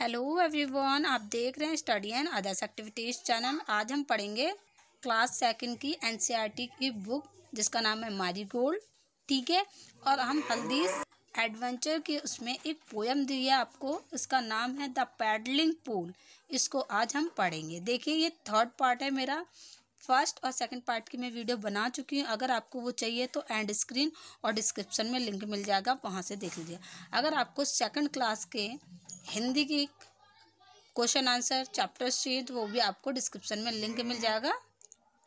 hello everyone आप देख रहे हैं study and others activities channel आज हम पढ़ेंगे क्लास सेकंड की एनसीईआरटी e की बुक जिसका नाम है मारी गोल्ड ठीक है और हम हल्दीस एडवेंचर की उसमें एक पोएम दी है आपको इसका नाम है द पैडलिंग पूल इसको आज हम पढ़ेंगे देखिए ये थर्ड पार्ट है मेरा फर्स्ट और सेकंड पार्ट की मैं वीडियो बना चुकी हूँ अगर आपको वो चाहिए तो एंड स्क्रीन और डिस्क्रिप्शन में लिंक मिल जाएगा वहाँ से देख लीजिए अगर आपको सेकंड क्लास के हिंदी की क्वेश्चन आंसर चैप्टर शीट वो भी आपको डिस्क्रिप्शन में लिंक मिल जाएगा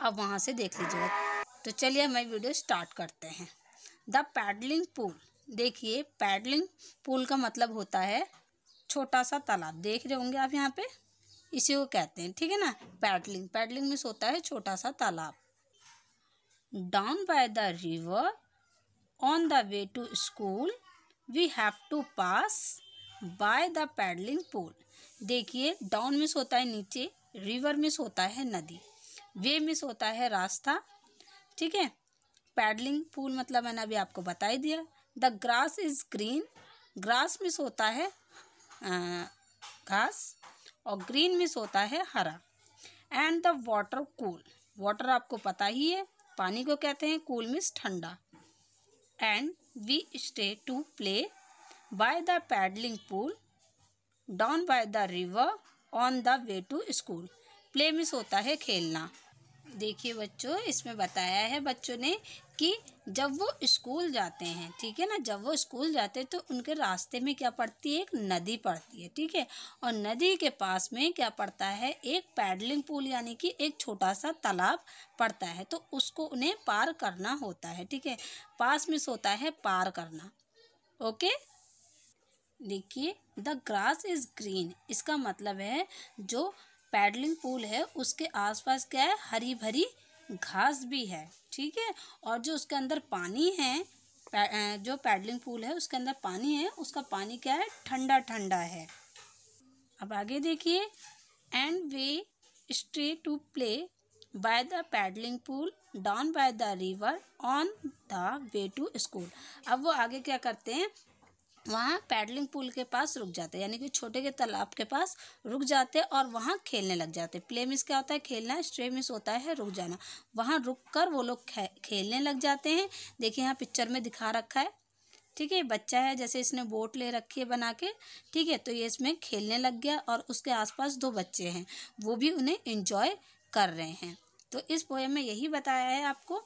आप वहाँ से देख लीजिएगा तो चलिए हमें वीडियो स्टार्ट करते हैं द पैडलिंग पूल देखिए पैडलिंग पूल का मतलब होता है छोटा सा तालाब देख रहे होंगे आप यहाँ पे इसी को कहते हैं ठीक है ना पैडलिंग पैडलिंग में होता है छोटा सा तालाब down by the river on the way to school we have to pass by the paddling pool देखिए डाउन मिस होता है नीचे रिवर मिस होता है नदी वे मिस होता है रास्ता ठीक है पैडलिंग पूल मतलब मैंने अभी आपको बता ही दिया the grass is green grass means होता है घास और ग्रीन मिस होता है हरा and the water cool water आपको पता ही है पानी को कहते हैं कूल मिस ठंडा and we stay to play by the paddling pool down by the river on the way to school play means होता है खेलना देखिए बच्चों इसमें बताया है बच्चों ने कि जब वो स्कूल जाते हैं ठीक है ना जब वो स्कूल जाते हैं तो उनके रास्ते में क्या पड़ती है एक नदी पड़ती है ठीक है और नदी के पास में क्या पड़ता है एक पैडलिंग पूल यानी कि एक छोटा सा तालाब पड़ता है तो उसको उन्हें पार करना होता है ठीक है पास मिस होता है पार करना ओके देखिए द ग्रास इज ग्रीन इसका मतलब है जो पैडलिंग पूल है उसके आसपास क्या है हरी भरी घास भी है ठीक है और जो उसके अंदर पानी है जो पैडलिंग पूल है उसके अंदर पानी है उसका पानी क्या है ठंडा ठंडा है अब आगे देखिए and we stay to play by the paddling pool down by the river on the way to school अब वो आगे क्या करते हैं वहाँ पैडलिंग पूल के पास रुक जाते हैं यानी कि छोटे के तालाब के पास रुक जाते और वहाँ खेलने लग जाते प्ले मिस क्या होता है खेलना स्ट्रे मिस होता है रुक जाना वहाँ रुक कर वो लोग खेलने लग जाते हैं देखिए यहाँ पिक्चर में दिखा रखा है ठीक है बच्चा है जैसे इसने बोट ले रखी है बना के ठीक है तो ये इसमें खेलने लग गया और उसके आस दो बच्चे हैं वो भी उन्हें इन्जॉय कर रहे हैं तो इस पोएम में यही बताया है आपको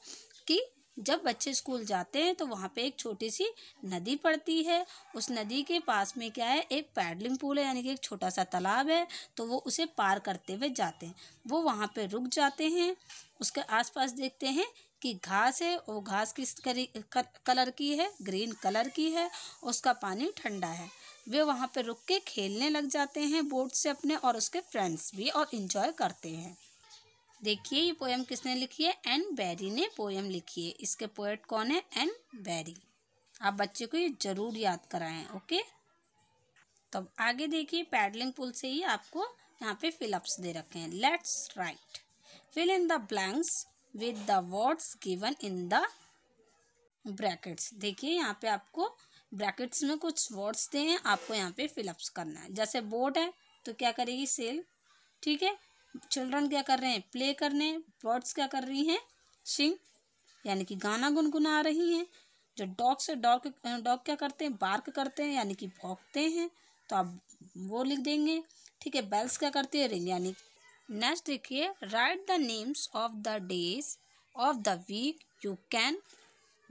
कि जब बच्चे स्कूल जाते हैं तो वहाँ पे एक छोटी सी नदी पड़ती है उस नदी के पास में क्या है एक पैडलिंग पूल है यानी कि एक छोटा सा तालाब है तो वो उसे पार करते हुए जाते हैं वो वहाँ पे रुक जाते हैं उसके आसपास देखते हैं कि घास है वो घास किस कलर की है ग्रीन कलर की है उसका पानी ठंडा है वे वहाँ पर रुक के खेलने लग जाते हैं बोट से अपने और उसके फ्रेंड्स भी और इन्जॉय करते हैं देखिए ये पोएम किसने लिखी है एन बैरी ने पोएम लिखी है इसके पोएट कौन है एन बैरी आप बच्चे को ये ज़रूर याद कराएं ओके तो आगे देखिए पैडलिंग पुल से ही आपको यहाँ पे फिलअप्स दे रखे हैं let's write fill in the blanks with the words given in the brackets देखिए यहाँ पे आपको ब्रैकेट्स में कुछ वर्ड्स दे हैं आपको यहाँ पे फिलअप्स करना है जैसे बोट है तो क्या करेगी सेल ठीक है चिल्ड्रन क्या कर रहे हैं प्ले करने बर्ड्स क्या कर रही हैं सिंग यानी कि गाना गुनगुना रही हैं जो डॉग्स है डॉग डॉग क्या करते हैं बार्क करते हैं यानी कि भौंकते हैं तो आप वो लिख देंगे ठीक है बेल्स क्या करती है रिंग यानी नेक्स्ट देखिए write the names of the days of the week you can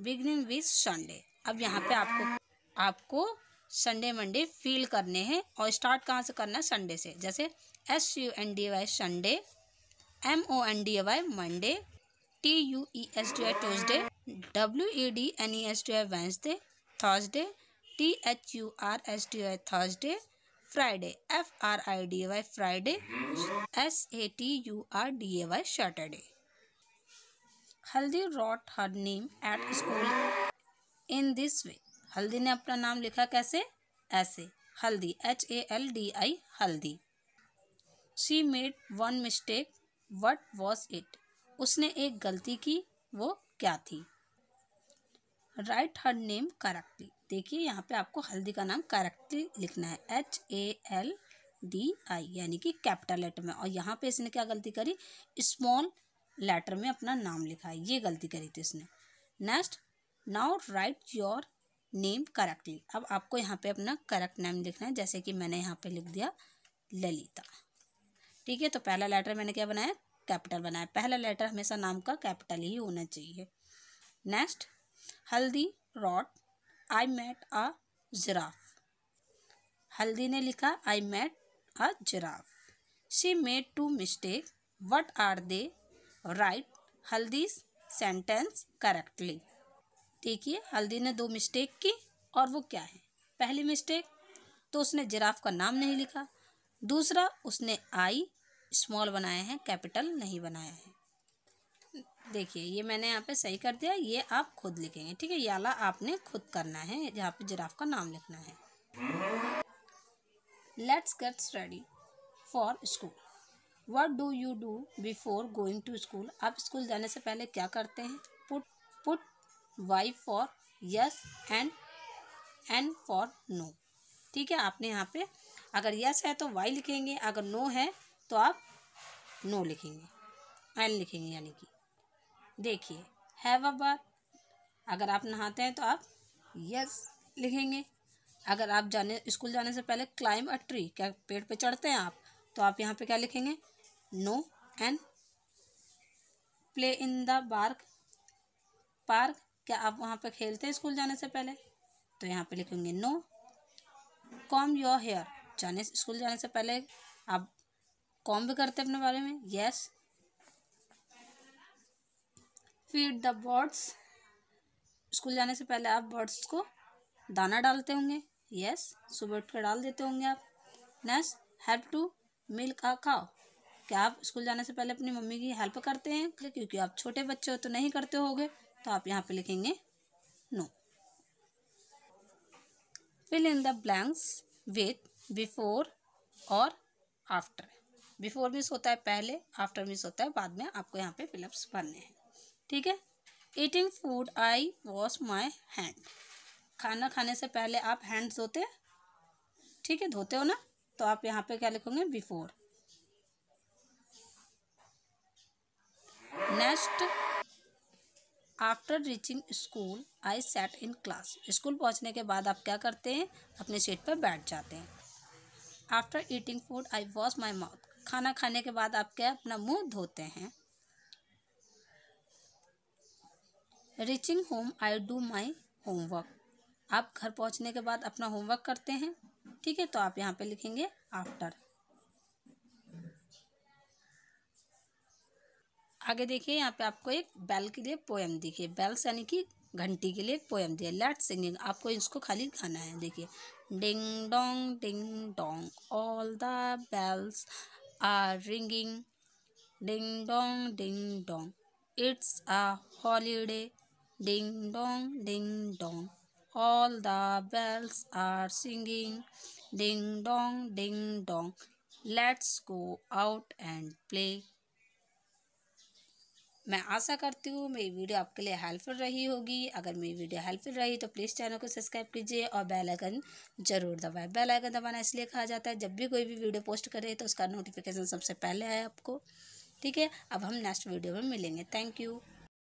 beginning with Sunday अब यहाँ पे आपको आपको संडे मंडे फील करने हैं और स्टार्ट कहाँ से करना है संडे से जैसे S U N D Y Sunday M O N D Y Monday T U E S D Y Tuesday W E D N E S D Y Wednesday Thursday T H U R S D Y Thursday Friday F R I D Y Friday S A T U R D A Y Saturday Haldi wrote her name at school in this way Haldi ने अपना नाम लिखा कैसे ऐसे Haldi H A L D I Haldi she made one mistake what was it उसने एक गलती की वो क्या थी राइट हर नेम करेक्टली देखिए यहाँ पे आपको हल्दी का नाम करेक्टली लिखना है H A L D I यानी कि कैपिटल लेटर में और यहाँ पे इसने क्या गलती करी स्मॉल लेटर में अपना नाम लिखा है ये गलती करी थी इसने next now write your name correctly अब आपको यहाँ पे अपना करेक्ट नेम लिखना है जैसे कि मैंने यहाँ पे लिख दिया ललिता ठीक है तो पहला लेटर मैंने क्या बनाया कैपिटल बनाया पहला लेटर हमेशा नाम का कैपिटल ही होना चाहिए next Haldi wrote I met a giraffe Haldi ने लिखा I met a giraffe she made two mistake what are they write Haldi sentence correctly देखिए हल्दी ने दो मिस्टेक की और वो क्या है पहली मिस्टेक तो उसने जिराफ का नाम नहीं लिखा दूसरा उसने आई स्मॉल बनाया है कैपिटल नहीं बनाया है देखिए ये मैंने यहाँ पे सही कर दिया ये आप खुद लिखेंगे ठीक है ये आला आपने खुद करना है जहाँ पे जिराफ का नाम लिखना है let's get study for school what do you do before going to school आप स्कूल जाने से पहले क्या करते हैं put put Y for yes and N for no ठीक है आपने यहाँ पे अगर यस है तो वाई लिखेंगे अगर नो है तो आप नो लिखेंगे एन लिखेंगे यानी कि देखिए हैव अ बार अगर आप नहाते हैं तो आप यस लिखेंगे अगर आप जाने स्कूल जाने से पहले क्लाइंब अ ट्री क्या पेड़ पे चढ़ते हैं आप तो आप यहाँ पे क्या लिखेंगे no and play in the park park क्या आप वहाँ पर खेलते हैं स्कूल जाने से पहले तो यहाँ पे लिखेंगे नो कॉम योर हेयर जाने स्कूल जाने से पहले आप कॉम भी करते अपने बारे में yes feed the birds school जाने से पहले आप बर्ड्स को दाना डालते होंगे यस सुबह उठ कर डाल देते होंगे आप नेक्स्ट हेल्प टू मिल्क आ खाओ क्या आप स्कूल जाने से पहले अपनी मम्मी की हेल्प करते हैं क्योंकि आप छोटे बच्चे हो तो नहीं करते होगे तो आप यहाँ पे लिखेंगे no fill in the blanks with before और आफ्टर बिफोर मिस होता है पहले आफ्टर मिस होता है बाद में आपको यहाँ पे फिलअप्स भरने हैं ठीक है eating food I wash my hand खाना खाने से पहले आप हैंड धोते हैं ठीक है धोते हो ना तो आप यहाँ पे क्या लिखोगे before next after reaching school I sit in class school पहुंचने के बाद आप क्या करते हैं अपने सीट पर बैठ जाते हैं after eating food I wash my mouth खाना खाने के बाद आप क्या अपना मुंह धोते हैं reaching home I do my homework आप घर पहुंचने के बाद अपना होमवर्क करते हैं ठीक है तो आप यहाँ पे लिखेंगे आफ्टर आगे देखिए यहाँ पे आपको एक बैल के लिए पोएम दिखे बैल्स यानी कि घंटी के लिए पोएम दिया लैट सिंगिंग आपको इसको खाली गाना है देखिए ding dong ding dong all the bells are ringing ding dong ding dong it's a holiday ding dong ding dong all the bells are singing ding dong ding dong let's go out and play मैं आशा करती हूँ मेरी video आपके लिए helpful रही होगी अगर मेरी वीडियो हेल्पफुल रही तो प्लीज़ चैनल को सब्सक्राइब कीजिए और बेल आइकन जरूर दबाएं बेल आइकन दबाना इसलिए कहा जाता है जब भी कोई भी वीडियो पोस्ट करे तो उसका नोटिफिकेशन सबसे पहले आए आपको ठीक है अब हम नेक्स्ट वीडियो में मिलेंगे थैंक यू